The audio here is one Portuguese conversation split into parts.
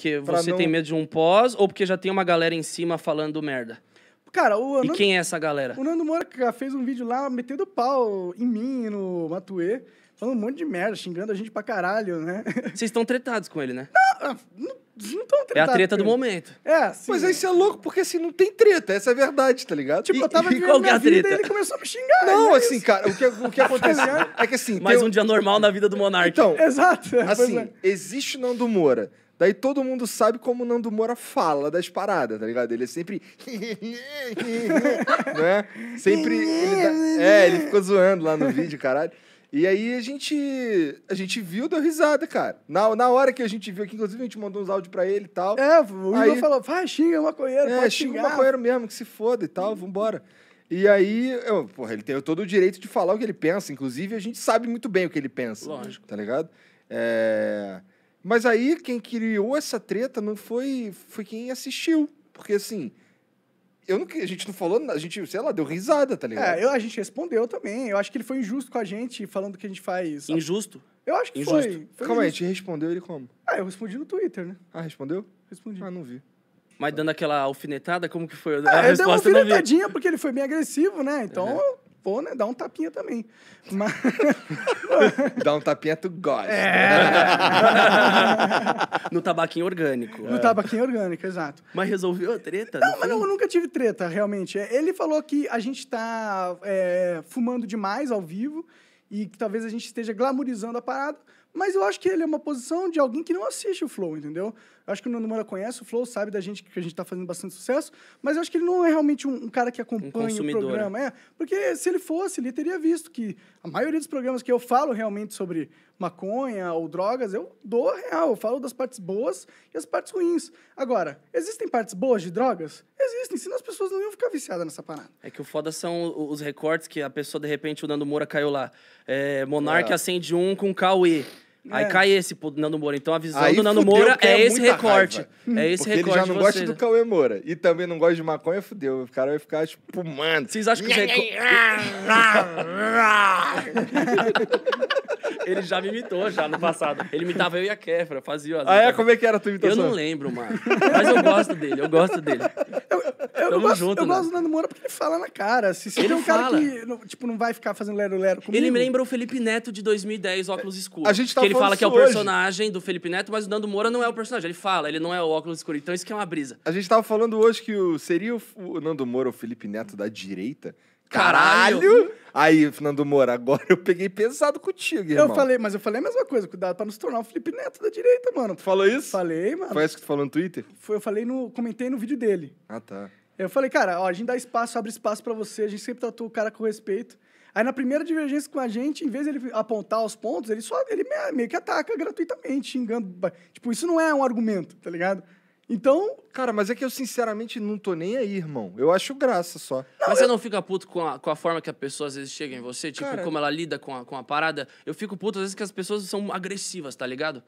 Porque você não... tem medo de um pós ou porque já tem uma galera em cima falando merda? Cara, o Anando... E quem é essa galera? O Nando Moura fez um vídeo lá metendo pau em mim, no Matuê, falando um monte de merda, xingando a gente pra caralho, né? Vocês estão tretados com ele, né? Não, ah, não, não tão tretados. É a treta do momento. É, sim. Mas aí você é louco, porque assim, não tem treta, essa é a verdade, tá ligado? Tipo, e, eu tava vivendo minha é a treta? ele começou a me xingar. Não, é assim, isso. cara, o que, o que tá é que assim... Mais um... um dia normal na vida do Monark. Então, Exato. É, assim, é. existe o Nando Moura Daí todo mundo sabe como o Nando Moura fala das paradas, tá ligado? Ele é sempre. né? Sempre. Ele dá... Tá, é, ele ficou zoando lá no vídeo, caralho. E aí a gente. A gente viu, deu risada, cara. Na, na hora que a gente viu aqui, inclusive, a gente mandou uns áudios pra ele e tal. É, o Igor aí... falou: vai, xinga o maconheiro, é, xinga o maconheiro mesmo, que se foda e tal, vambora. E aí, eu, porra, ele tem todo o direito de falar o que ele pensa. Inclusive, a gente sabe muito bem o que ele pensa. Lógico. Tá ligado? É. Mas aí quem criou essa treta não foi foi quem assistiu, porque assim, eu não, a gente não falou, a gente, sei lá, deu risada, tá ligado? É, eu, a gente respondeu também. Eu acho que ele foi injusto com a gente, falando que a gente faz. Injusto? Eu acho que injusto. foi. foi Calma aí, a gente respondeu ele como? Ah, eu respondi no Twitter, né? Ah, respondeu? Respondi. Ah, não vi. Mas dando aquela alfinetada, como que foi? É, a resposta eu dei uma alfinetadinha porque ele foi bem agressivo, né? Então, uhum. Pô, né? Dá um tapinha também. Mas... Dá um tapinha, tu gosta. É. no tabaquinho orgânico. No é. tabaquinho orgânico, exato. Mas resolveu a treta? Não, mas não, eu nunca tive treta, realmente. Ele falou que a gente tá é, fumando demais ao vivo e que talvez a gente esteja glamorizando a parada. Mas eu acho que ele é uma posição de alguém que não assiste o Flow, entendeu? Eu acho que o Nando Moura conhece o Flow, sabe da gente que a gente está fazendo bastante sucesso, mas eu acho que ele não é realmente um, um cara que acompanha um o programa. É, porque se ele fosse, ele teria visto que a maioria dos programas que eu falo realmente sobre maconha ou drogas, eu dou real, eu falo das partes boas e as partes ruins. Agora, existem partes boas de drogas? Existem, senão as pessoas não iam ficar viciadas nessa parada. É que o foda são os recortes que a pessoa, de repente, o Nando Moura caiu lá. É, é. acende um com Cauê. É. Aí cai esse pro Nando Moura. Então a visão Aí do Nando Moura é, é esse recorte. Raiva. É esse Porque recorte. Ele já não gosta do Cauê Moura. E também não gosta de maconha, fudeu. O cara vai ficar espumando. Tipo, vocês acham que os recortes. ele já me imitou já no passado. Ele imitava eu e a Kefra, fazia as. Ah, é? Como é que era a tua imitação? Eu não lembro, mano. Mas eu gosto dele, eu gosto dele. Eu, eu Tamo gosto, junto, eu né? gosto do Nando Moura porque ele fala na cara. Se, ele é um fala. cara que não, tipo, não vai ficar fazendo lero-lero comigo... Ele me lembra o Felipe Neto de 2010, óculos é, escuros. A gente tá que ele fala que é o personagem hoje. do Felipe Neto, mas o Nando Moura não é o personagem. Ele fala, ele não é o óculos escuro. Então isso que é uma brisa. A gente tava falando hoje que o, seria o, o Nando Moura o Felipe Neto da direita? Caralho! Caralho. Aí, Fernando Moura, agora eu peguei pesado contigo, irmão. Eu falei, mas eu falei a mesma coisa, cuidado pra não se tornar o Felipe Neto da direita, mano. Tu falou isso? Falei, mano. Foi isso que tu falou no Twitter? Foi, eu falei no. Comentei no vídeo dele. Ah, tá. Eu falei, cara, ó, a gente dá espaço, abre espaço para você, a gente sempre tratou o cara com respeito. Aí na primeira divergência com a gente, em vez de ele apontar os pontos, ele só ele meio que ataca gratuitamente, xingando. Tipo, isso não é um argumento, tá ligado? Então. Cara, mas é que eu sinceramente não tô nem aí, irmão. Eu acho graça só. Não, mas eu... você não fica puto com a, com a forma que a pessoa às vezes chega em você? Tipo, Cara... como ela lida com a, com a parada? Eu fico puto às vezes que as pessoas são agressivas, tá ligado?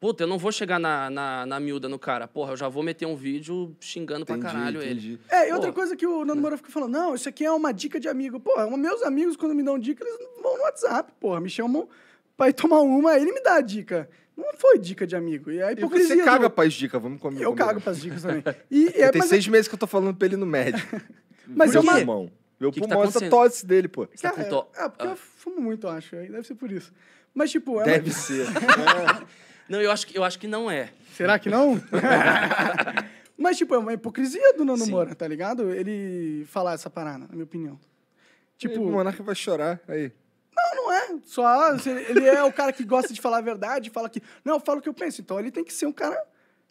Puta, eu não vou chegar na, na, na, miúda no cara. Porra, eu já vou meter um vídeo xingando entendi, pra caralho entendi. ele. É, e outra coisa que o Nando Moura fica falando, não, isso aqui é uma dica de amigo. Porra, é meus amigos, quando me dão dica, eles vão no WhatsApp, porra. Me chamam pra ir tomar uma, aí ele me dá a dica. Não foi dica de amigo. E a é hipocrisia. E você caga do... pras dicas, vamos comer. Eu cago pras dicas também. E, é, tem é seis meses que eu tô falando pra ele no médico. mas eu... Pulmão. Meu que pulmão, que tá essa tosse dele, pô. tá é, é, porque ah. eu fumo muito, acho. Deve ser por isso. Mas, tipo... É Deve ser. Não, eu acho, que, eu acho que não é. Será que não? Mas, tipo, é uma hipocrisia do Nando Sim. Moura, tá ligado? Ele falar essa parada, na minha opinião. Tipo, aí, tipo, o Monarca vai chorar aí. Não, não é. Só ah, ele é o cara que gosta de falar a verdade, fala que. Não, eu falo o que eu penso. Então ele tem que ser um cara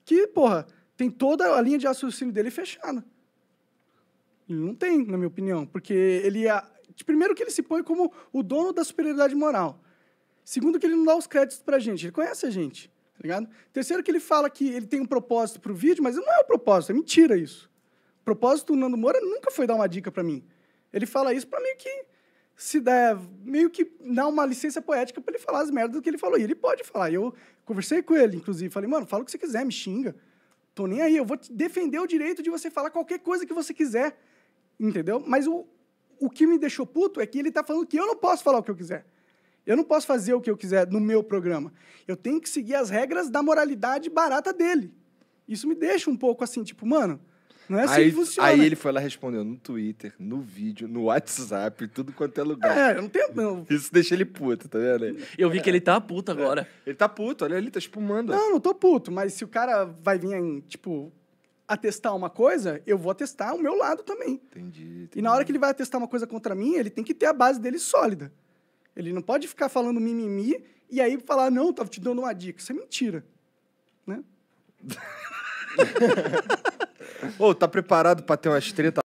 que, porra, tem toda a linha de raciocínio dele fechada. ele não tem, na minha opinião. Porque ele é. Primeiro que ele se põe como o dono da superioridade moral. Segundo que ele não dá os créditos pra gente. Ele conhece a gente. Tá ligado? Terceiro que ele fala que ele tem um propósito pro vídeo, mas não é o um propósito, é mentira isso. O propósito, do Nando Moura nunca foi dar uma dica para mim. Ele fala isso para meio que se der, meio que dá uma licença poética para ele falar as merdas que ele falou. E ele pode falar. Eu conversei com ele, inclusive, falei, mano, fala o que você quiser, me xinga. Tô nem aí, eu vou defender o direito de você falar qualquer coisa que você quiser. Entendeu? Mas o, o que me deixou puto é que ele tá falando que eu não posso falar o que eu quiser. Eu não posso fazer o que eu quiser no meu programa. Eu tenho que seguir as regras da moralidade barata dele. Isso me deixa um pouco assim, tipo, mano, não é assim aí, que funciona. Aí ele foi lá respondendo no Twitter, no vídeo, no WhatsApp, tudo quanto é lugar. É, eu não tenho. Não. Isso deixa ele puto, tá vendo? Eu vi é. que ele tá puto agora. É. Ele tá puto, olha ali, tá espumando. Tipo, não, não tô puto, mas se o cara vai vir, em, tipo, atestar uma coisa, eu vou atestar o meu lado também. Entendi, entendi, E na hora que ele vai atestar uma coisa contra mim, ele tem que ter a base dele sólida. Ele não pode ficar falando mimimi e aí falar, não, estava te dando uma dica. Isso é mentira. Né? Ô, tá preparado para ter umas treta